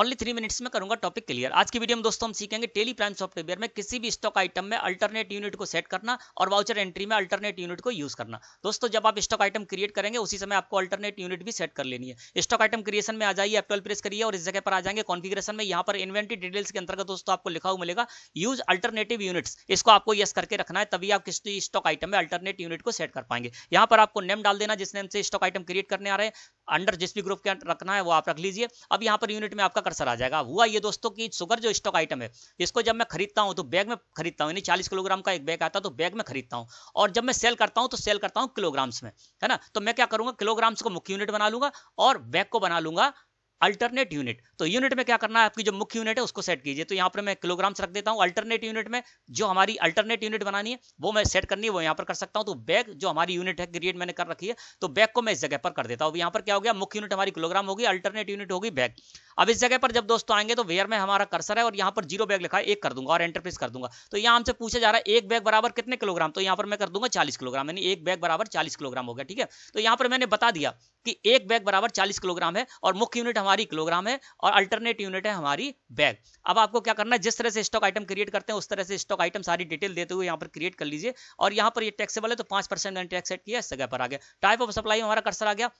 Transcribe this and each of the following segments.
only three minutes में करूंगा topic clear आज की वीडियो में दोस्तों हम सीखेंगे टेली प्राइम सॉफ्टवेयर में किसी भी स्टॉक आइटम में अल्टरनेट यूनिट को सेट करना और वाउचर एंट्री में अल्टरनेट यूनिट को यूज करना दोस्तों जब आप स्टॉक आइटम क्रिएट करेंगे उसी समय आपको अल्टरनेट यूनिट भी सेट कर लेनी है स्टॉक आइटम क्रिएशन में आ जाइए एप्टल प्रेस करिए और इस जगह पर आ जाएंगे कॉन्फिग्रेशन में यहाँ पर इन्वेंट्री डिटेल्स के अंतर्गत दोस्तों आपको लिखा हुआ मिलेगा यूज अल्टरनेटिव यूनिट्स इसको आपको यस करके रखना है तभी आप किसी स्टॉक आइटम में अल्टरनेट यूनिट को सेट कर पाएंगे यहाँ पर आपको नेम डाल देना जिस नेम से स्टॉक आइटम क्रिएट करने आ रहे हैं अंडर जिस भी ग्रुप के रखना है वो आप रख लीजिए अब यहाँ पर यूनिट में आपका कर्सर आ जाएगा हुआ ये दोस्तों की शुगर जो स्टॉक आइटम है इसको जब मैं खरीदता हूँ तो बैग में खरीदता हूँ यानी चालीस किलोग्राम का एक बैग आता है तो बैग में खरीदता हूँ और जब मैं सेल करता हूँ तो सेल करता हूँ किलोग्राम्स में है ना तो मैं क्या करूँगा किलोग्राम्स को मुख्य यूनिट बना लूंगा और बैग को बना लूंगा अल्टरनेट यूनिट तो यूनिट में क्या करना है आपकी जो मुख्य यूनिट है उसको सेट कीजिए तो यहाँ पर मैं किलोग्राम्स रख देता हूँ अल्टरनेट यूनिट में जो हमारी अल्टरनेट यूनिट बनानी है वो मैं सेट करनी है वो यहाँ पर कर सकता हूँ तो बैग जो हमारी यूनिट है क्रिएट मैंने कर रखी है तो बैग को मैं इस जगह पर कर देता हूँ यहाँ पर क्या हो गया मुख्य यूनिट हमारी किलोग्राम होगी अल्टरनेट यूनिट होगी बैग अब इस जगह पर जब दोस्तों आएंगे तो वेयर में हमारा कर्सर है और यहाँ पर जीरो बैग लिखा है एक कर दूंगा और एंटरप्रेस कर दूंगा तो यहाँ हमसे पूछा जा रहा है एक बैग बराबर कितने किलोग्राम तो यहाँ पर मैं कर दूंगा चालीस किलोग्राम यानी एक बैग बराबर चालीस किलोग्राम हो गया ठीक है तो यहाँ पर मैंने बता दिया कि एक बैग बराबर चालीस किलोग्राम है और मुख्य यूनिट हमारी किलोग्राम है और अल्टरनेट यूनिट है हमारी बैग अब आपको क्या करना है जिस तरह से स्टॉक आइटम क्रिएट करते हैं उस तरह से स्टॉक आइटम सारी डिटेल देते हुए यहाँ पर क्रिएट कर लीजिए और यहाँ पर ये टैक्सेबल है तो पांच परसेंट मैंने टैक्स सेट किया इस जगह पर आ गया टाइप ऑफ सप्लाई हमारा कर्सर आ गया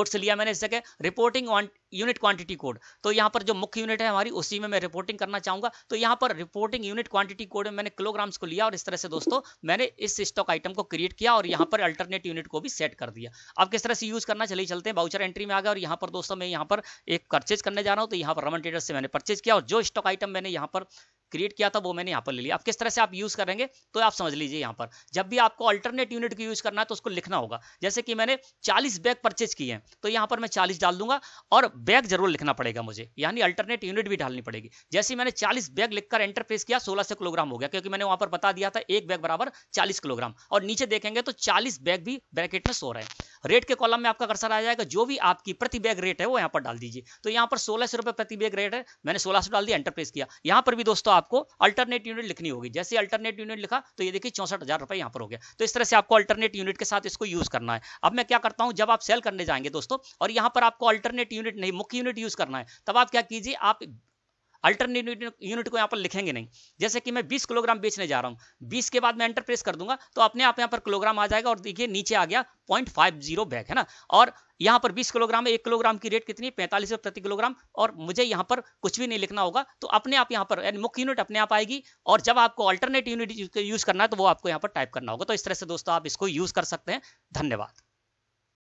गुड्स लिया मैंने इस जगह reporting on unit quantity code तो यहाँ पर जो मुख्य यूनिट है हमारी उसी में मैं रिपोर्टिंग करना चाहूंगा तो यहाँ पर रिपोर्टिंग यूनिट क्वांटिटी कोड में मैंने किलोग्राम्स को लिया और इस तरह से दोस्तों मैंने इस स्टॉक आइटम को क्रिएट किया और यहाँ पर अल्टरनेट यूनिट को भी सेट कर दिया अब किस तरह से यूज करना चले चलते हैं बाउचर एंट्री में आ गया और यहाँ पर दोस्तों मैं यहाँ पर एक परचेज करने जा रहा हूँ तो यहाँ पर रमन ट्रेडर से मैंने परचेज किया और जो स्टॉक आइटम मैंने यहाँ पर क्रिएट किया था वो मैंने यहाँ पर ले लिया अब किस तरह से आप यूज करेंगे तो आप समझ लीजिए यहाँ पर जब भी आपको अल्टरनेट यूनिट को यूज करना है तो उसको लिखना होगा जैसे कि मैंने 40 बैग परचेज किए हैं तो यहाँ पर मैं 40 डाल दूंगा और बैग जरूर लिखना पड़ेगा मुझे यानी अल्टरनेट यूनिट भी डालनी पड़ेगी जैसे मैंने 40 बैग लिखकर एंटर फेस किया से किलोग्राम हो गया क्योंकि मैंने वहां पर बता दिया था एक बैग बराबर 40 किलोग्राम और नीचे देखेंगे तो 40 बैग भी ब्रैकेट में सो रहे हैं रेट के कॉलम में आपका कर्सर आ जाएगा जो भी आपकी प्रति बैग रेट है वो यहाँ पर डाल दीजिए तो यहाँ पर सोलह सौ रुपये प्रति बैग रेट है मैंने सोलह सौ डाल दिया एंटरप्रेस किया यहाँ पर भी दोस्तों आपको अल्टरनेट यूनिट लिखनी होगी जैसे अल्टरनेट यूनिट लिखा तो ये देखिए चौंसठ हज़ार रुपये यहाँ पर हो गया तो इस तरह से आपको अल्टरनेट यूनिट के साथ इसको यूज़ करना है अब मैं क्या करता हूँ जब आप सेल करने जाएंगे दोस्तों और यहाँ पर आपको अल्टरनेट यूनिट नहीं मुख्य यूनिट यूज़ करना है तब आप क्या कीजिए आप अल्टरनेट यूनिट को यहाँ पर लिखेंगे नहीं जैसे कि मैं बीस किलोग्राम बेचने जा रहा हूँ बीस के बाद मैं एंटर प्रेस कर दूंगा तो अपने आप यहाँ पर किलोग्राम आ जाएगा और देखिए नीचे आ गया पॉइंट बैग है ना और यहाँ पर 20 किलोग्राम है एक किलोग्राम की रेट कितनी है पैंतालीस प्रति किलोग्राम और मुझे यहाँ पर कुछ भी नहीं लिखना होगा तो अपने आप यहाँ पर मुख्य यूनिट अपने आप आएगी और जब आपको अल्टरनेट यूनिट यूज करना है तो वो आपको यहाँ पर टाइप करना होगा तो इस तरह से दोस्तों आप इसको यूज कर सकते हैं धन्यवाद